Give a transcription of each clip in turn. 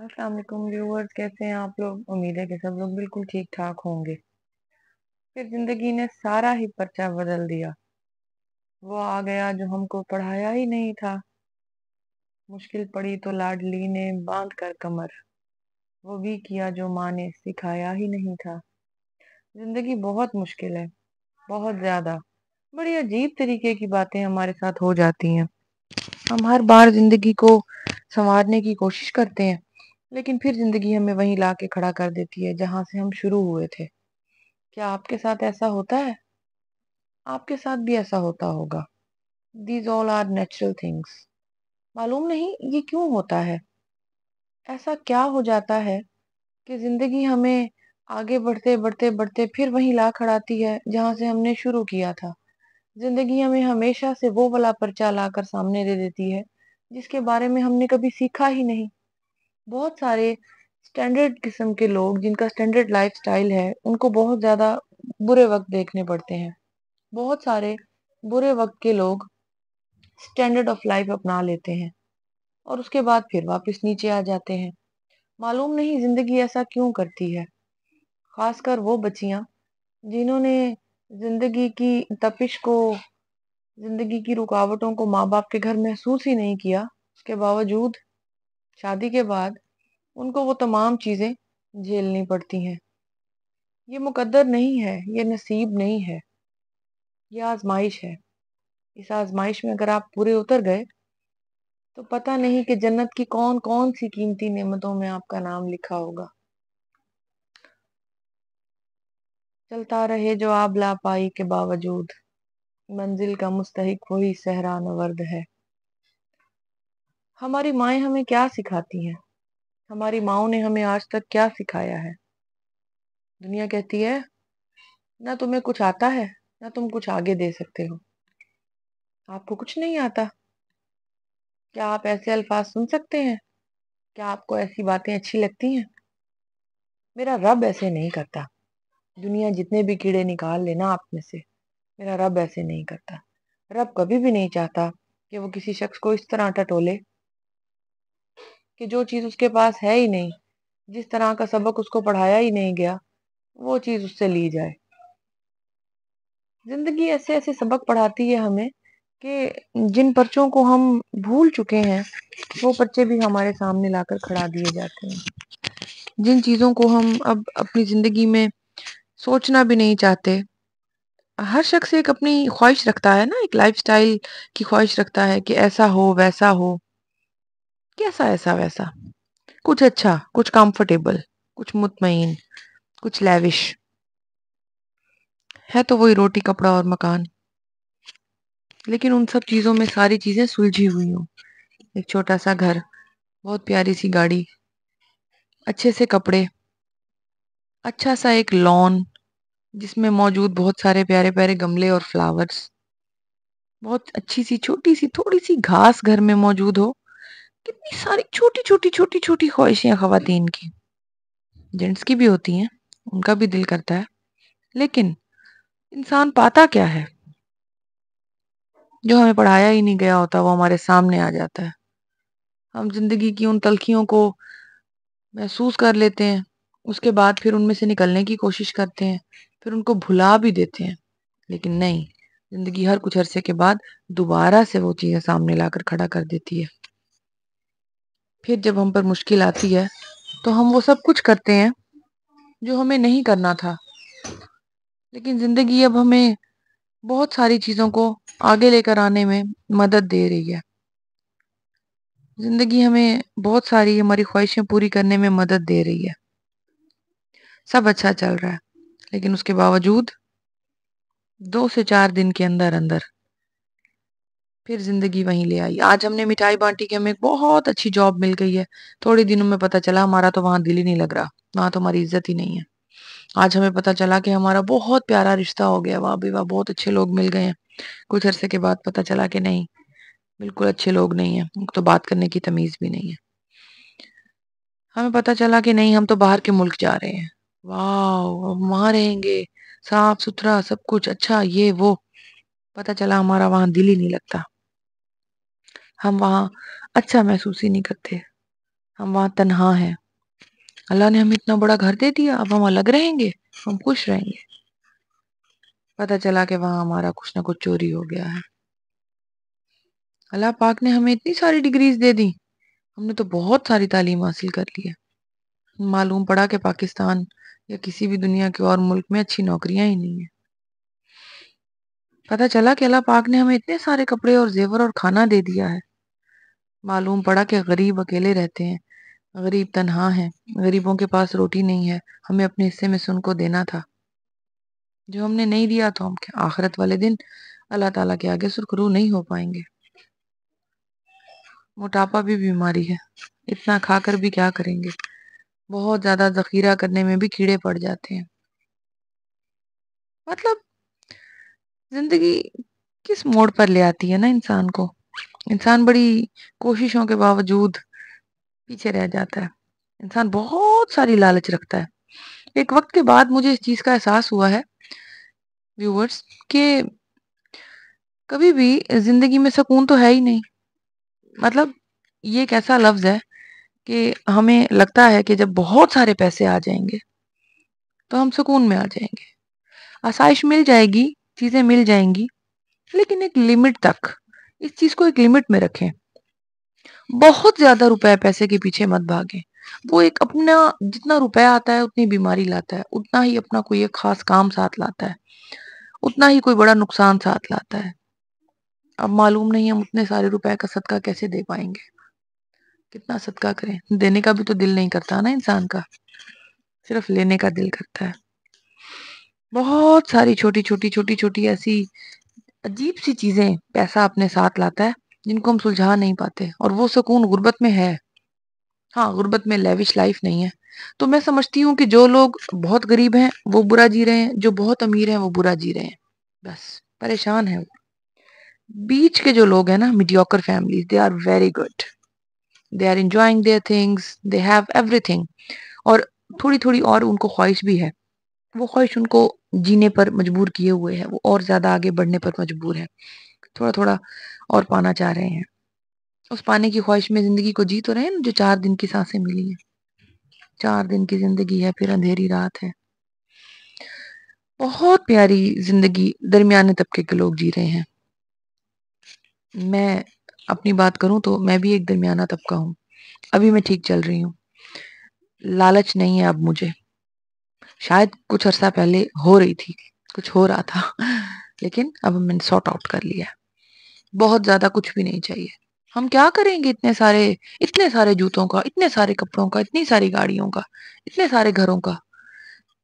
Aslam viewers कैसे हैं आप लोग उम्मीद है कि सब लोग बिल्कुल ठीक ठाक होंगे फिर ज़िंदगी ने सारा ही पर्चा बदल दिया वो आ गया जो हमको पढ़ाया ही नहीं था मुश्किल पड़ी तो लाडली ने बांध कर कमर वो भी किया जो माँ ने सिखाया ही नहीं था ज़िंदगी बहुत मुश्किल है बहुत ज़्यादा बड़ी अजीब तरीके की बातें हमारे साथ हो जाती हैं हम हर बार ज़िंदगी को संवारने की कोशिश करते हैं लेकिन फिर जिंदगी हमें वहीं ला के खड़ा कर देती है जहां से हम शुरू हुए थे क्या आपके साथ ऐसा होता है आपके साथ भी ऐसा होता होगा these all are natural things मालूम नहीं ये क्यों होता है ऐसा क्या हो जाता है कि जिंदगी हमें आगे बढ़ते बढ़ते बढ़ते फिर वहीं ला खड़ाती है जहां से हमने शुरू किया था जिंदगी हमें हमेशा से वो वाला पर्चा लाकर सामने दे देती है जिसके बारे में हमने कभी सीखा ही नहीं बहुत सारे स्टैंडर्ड किस्म के लोग जिनका स्टैंडर्ड लाइफ स्टाइल है उनको बहुत ज़्यादा बुरे वक्त देखने पड़ते हैं बहुत सारे बुरे वक्त के लोग स्टैंडर्ड ऑफ लाइफ अपना लेते हैं और उसके बाद फिर वापस नीचे आ जाते हैं मालूम नहीं ज़िंदगी ऐसा क्यों करती है ख़ासकर वो बच्चियाँ जिन्होंने ज़िंदगी की तपिश को ज़िंदगी की रुकावटों को माँ बाप के घर महसूस ही नहीं किया उसके बावजूद शादी के बाद उनको वो तमाम चीज़ें झेलनी पड़ती हैं ये मुकद्दर नहीं है ये नसीब नहीं है ये आजमाइश है इस आजमाइश में अगर आप पूरे उतर गए तो पता नहीं कि जन्नत की कौन कौन सी कीमती नेमतों में आपका नाम लिखा होगा चलता रहे जो आप लापाई के बावजूद मंजिल का मुस्तक वही सहरा नवर्द है हमारी माए हमें क्या सिखाती हैं हमारी माओ ने हमें आज तक क्या सिखाया है दुनिया कहती है ना तुम्हें कुछ आता है ना तुम कुछ आगे दे सकते हो आपको कुछ नहीं आता क्या आप ऐसे अल्फाज सुन सकते हैं क्या आपको ऐसी बातें अच्छी लगती हैं मेरा रब ऐसे नहीं करता दुनिया जितने भी कीड़े निकाल लेना आप में से मेरा रब ऐसे नहीं करता रब कभी भी नहीं चाहता कि वो किसी शख्स को इस तरह टटोले कि जो चीज़ उसके पास है ही नहीं जिस तरह का सबक उसको पढ़ाया ही नहीं गया वो चीज़ उससे ली जाए ज़िंदगी ऐसे ऐसे सबक पढ़ाती है हमें कि जिन पर्चों को हम भूल चुके हैं वो पर्चे भी हमारे सामने लाकर खड़ा दिए जाते हैं जिन चीज़ों को हम अब अपनी ज़िंदगी में सोचना भी नहीं चाहते हर शख्स एक अपनी ख्वाहिश रखता है ना एक लाइफस्टाइल की ख्वाहिश रखता है कि ऐसा हो वैसा हो कैसा ऐसा वैसा कुछ अच्छा कुछ कंफर्टेबल कुछ मुतमिन कुछ लेविश है तो वही रोटी कपड़ा और मकान लेकिन उन सब चीज़ों में सारी चीज़ें सुलझी हुई हूं एक छोटा सा घर बहुत प्यारी सी गाड़ी अच्छे से कपड़े अच्छा सा एक लॉन जिसमें मौजूद बहुत सारे प्यारे प्यारे गमले और फ्लावर्स बहुत अच्छी सी छोटी सी थोड़ी सी घास घर में मौजूद हो कितनी सारी छोटी छोटी छोटी छोटी ख्वाहिशें खातन की जेंट्स की भी होती हैं उनका भी दिल करता है लेकिन इंसान पाता क्या है जो हमें पढ़ाया ही नहीं गया होता वो हमारे सामने आ जाता है हम जिंदगी की उन तलखियों को महसूस कर लेते हैं उसके बाद फिर उनमें से निकलने की कोशिश करते हैं फिर उनको भुला भी देते हैं लेकिन नहीं जिंदगी हर कुछ अरसे के बाद दोबारा से वो चीज़ें सामने लाकर खड़ा कर देती है फिर जब हम पर मुश्किल आती है तो हम वो सब कुछ करते हैं जो हमें नहीं करना था लेकिन ज़िंदगी अब हमें बहुत सारी चीज़ों को आगे लेकर आने में मदद दे रही है ज़िंदगी हमें बहुत सारी हमारी ख्वाहिशें पूरी करने में मदद दे रही है सब अच्छा चल रहा है लेकिन उसके बावजूद दो से चार दिन के अंदर अंदर फिर जिंदगी वहीं ले आई आज हमने मिठाई बांटी कि हमें बहुत अच्छी जॉब मिल गई है थोड़े दिनों में पता चला हमारा तो वहां दिल ही नहीं लग रहा वहां तो हमारी इज्जत ही नहीं है आज हमें पता चला कि हमारा बहुत प्यारा रिश्ता हो गया वाह भी वाह बहुत अच्छे लोग मिल गए हैं कुछ अरसे के बाद पता चला कि नहीं बिल्कुल अच्छे लोग नहीं है तो बात करने की तमीज भी नहीं है हमें पता चला कि नहीं हम तो बाहर के मुल्क जा रहे हैं वाह वहां रहेंगे साफ सुथरा सब कुछ अच्छा ये वो पता चला हमारा वहां दिल ही नहीं लगता हम वहाँ अच्छा महसूस ही नहीं करते हम वहाँ तनहा हैं अल्लाह ने हमें इतना बड़ा घर दे दिया अब हम अलग रहेंगे हम खुश रहेंगे पता चला कि वहाँ हमारा कुछ ना कुछ चोरी हो गया है अल्लाह पाक ने हमें इतनी सारी डिग्रीज दे दी हमने तो बहुत सारी तालीम हासिल कर ली है मालूम पड़ा कि पाकिस्तान या किसी भी दुनिया के और मुल्क में अच्छी नौकरियां ही नहीं है पता चला कि अल्लाह पाक ने हमें इतने सारे कपड़े और जेवर और खाना दे दिया है मालूम पड़ा कि गरीब अकेले रहते हैं गरीब तनहा हैं गरीबों के पास रोटी नहीं है हमें अपने हिस्से में सुन को देना था जो हमने नहीं दिया तो हम आखिरत वाले दिन अल्लाह ताला के आगे सुरखरू नहीं हो पाएंगे मोटापा भी बीमारी है इतना खाकर भी क्या करेंगे बहुत ज्यादा जखीरा करने में भी कीड़े पड़ जाते हैं मतलब जिंदगी किस मोड़ पर ले आती है ना इंसान को इंसान बड़ी कोशिशों के बावजूद पीछे रह जाता है इंसान बहुत सारी लालच रखता है एक वक्त के बाद मुझे इस चीज का एहसास हुआ है व्यूवर्स कि कभी भी जिंदगी में सुकून तो है ही नहीं मतलब ये एक ऐसा लफ्ज है कि हमें लगता है कि जब बहुत सारे पैसे आ जाएंगे तो हम सुकून में आ जाएंगे आसाइश मिल जाएगी चीजें मिल जाएंगी लेकिन एक लिमिट तक इस चीज को एक लिमिट में रखें बहुत ज्यादा रुपए पैसे के पीछे मत भागे वो एक अपना जितना रुपया आता है उतनी बीमारी लाता है उतना ही अपना कोई एक खास काम साथ लाता है उतना ही कोई बड़ा नुकसान साथ लाता है अब मालूम नहीं हम उतने सारे रुपए का सदका कैसे दे पाएंगे कितना सदका करें देने का भी तो दिल नहीं करता ना इंसान का सिर्फ लेने का दिल करता है बहुत सारी छोटी छोटी छोटी छोटी ऐसी अजीब सी चीजें पैसा अपने साथ लाता है जिनको हम सुलझा नहीं पाते और वो सुकून गुर्बत में है हाँ गुर्बत में लेविश लाइफ नहीं है तो मैं समझती हूँ कि जो लोग बहुत गरीब हैं वो बुरा जी रहे हैं जो बहुत अमीर हैं वो बुरा जी रहे हैं बस परेशान है वो बीच के जो लोग हैं ना mediocre family they are very good they are enjoying their things they have everything और थोड़ी थोड़ी और उनको ख्वाहिश भी है वो ख्वाहिश उनको जीने पर मजबूर किए हुए है वो और ज्यादा आगे बढ़ने पर मजबूर है थोड़ा थोड़ा और पाना चाह रहे हैं उस पाने की ख्वाहिश में जिंदगी को जी तो रहे हैं जो चार दिन की सांसें मिली है चार दिन की जिंदगी है फिर अंधेरी रात है बहुत प्यारी जिंदगी दरमियाने तबके के लोग जी रहे हैं मैं अपनी बात करूं तो मैं भी एक दरमियाना तबका हूं अभी मैं ठीक चल रही हूँ लालच नहीं है अब मुझे शायद कुछ अरसा पहले हो रही थी कुछ हो रहा था लेकिन अब हमने सॉर्ट आउट कर लिया है बहुत ज्यादा कुछ भी नहीं चाहिए हम क्या करेंगे इतने सारे इतने सारे जूतों का इतने सारे कपड़ों का इतनी सारी गाड़ियों का इतने सारे घरों का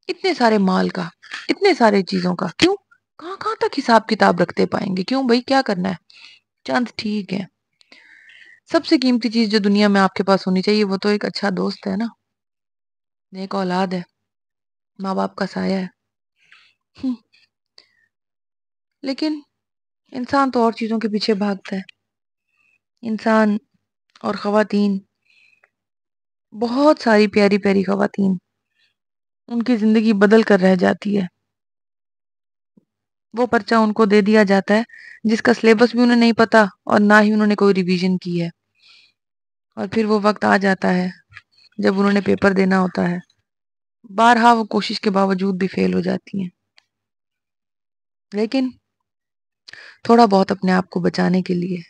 इतने सारे माल का इतने सारे चीजों का क्यों कहाँ कहाँ तक हिसाब किताब रखते पाएंगे क्यों भाई क्या करना है चंद ठीक है सबसे कीमती चीज जो दुनिया में आपके पास होनी चाहिए वो तो एक अच्छा दोस्त है ना नेक औलाद है माँ बाप का साया है हम्म। लेकिन इंसान तो और चीज़ों के पीछे भागता है इंसान और खातन बहुत सारी प्यारी प्यारी खातन उनकी ज़िंदगी बदल कर रह जाती है वो पर्चा उनको दे दिया जाता है जिसका सिलेबस भी उन्हें नहीं पता और ना ही उन्होंने कोई रिवीजन की है और फिर वो वक्त आ जाता है जब उन्होंने पेपर देना होता है बारहा वो कोशिश के बावजूद भी फेल हो जाती हैं लेकिन थोड़ा बहुत अपने आप को बचाने के लिए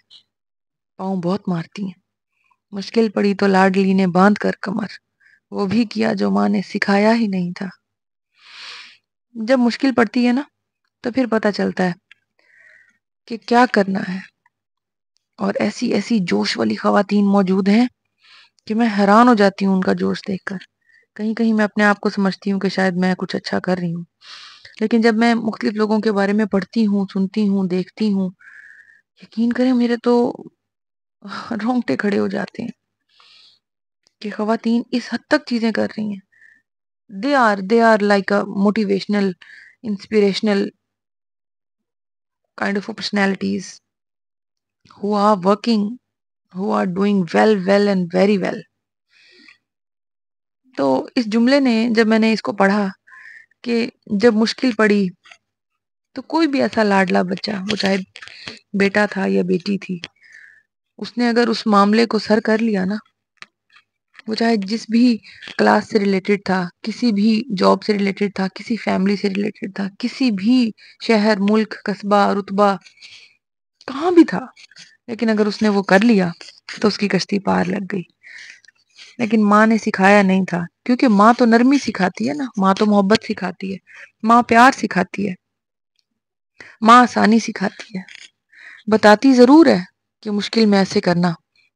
पाँव बहुत मारती हैं मुश्किल पड़ी तो लाडली ने बांध कर कमर वो भी किया जो माँ ने सिखाया ही नहीं था जब मुश्किल पड़ती है ना तो फिर पता चलता है कि क्या करना है और ऐसी ऐसी जोश वाली खातन मौजूद हैं कि मैं हैरान हो जाती हूँ उनका जोश देखकर कहीं-कहीं मैं अपने आप को समझती हूँ कि शायद मैं कुछ अच्छा कर रही हूँ। लेकिन जब मैं मुख़्तलिफ़ लोगों के बारे में पढ़ती हूँ, सुनती हूँ, देखती हूँ, यकीन करें मेरे तो रोंगटे खड़े हो जाते हैं, कि ख़वातीन इस हद तक चीज़ें कर रही हैं। They are they are like a motivational, inspirational kind of personalities who are working who are doing well well and very well तो इस जुमले ने जब मैंने इसको पढ़ा कि जब मुश्किल पड़ी तो कोई भी ऐसा लाडला बच्चा वो चाहे बेटा था या बेटी थी उसने अगर उस मामले को सर कर लिया ना वो चाहे जिस भी क्लास से रिलेटेड था किसी भी जॉब से रिलेटेड था किसी फैमिली से रिलेटेड था किसी भी शहर मुल्क कस्बा रुतबा कहाँ भी था लेकिन अगर उसने वो कर लिया तो उसकी कश्ती पार लग गई लेकिन माँ ने सिखाया नहीं था क्योंकि माँ तो नरमी सिखाती है ना माँ तो मोहब्बत सिखाती है माँ प्यार सिखाती है माँ आसानी सिखाती है बताती जरूर है कि मुश्किल में ऐसे करना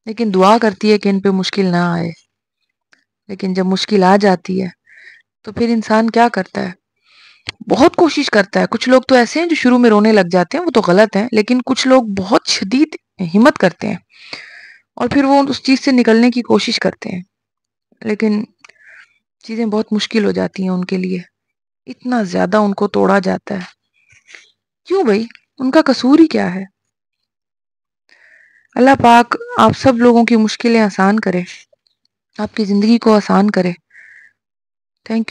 लेकिन दुआ करती है कि इन पे मुश्किल ना आए लेकिन जब मुश्किल आ जाती है तो फिर इंसान क्या करता है बहुत कोशिश करता है कुछ लोग तो ऐसे हैं जो शुरू में रोने लग जाते हैं वो तो गलत है लेकिन कुछ लोग बहुत शदीद हिम्मत करते हैं और फिर वो उस चीज से निकलने की कोशिश करते हैं लेकिन चीज़ें बहुत मुश्किल हो जाती हैं उनके लिए इतना ज़्यादा उनको तोड़ा जाता है क्यों भाई उनका कसूर ही क्या है अल्लाह पाक आप सब लोगों की मुश्किलें आसान करे आपकी ज़िंदगी को आसान करे थैंक यू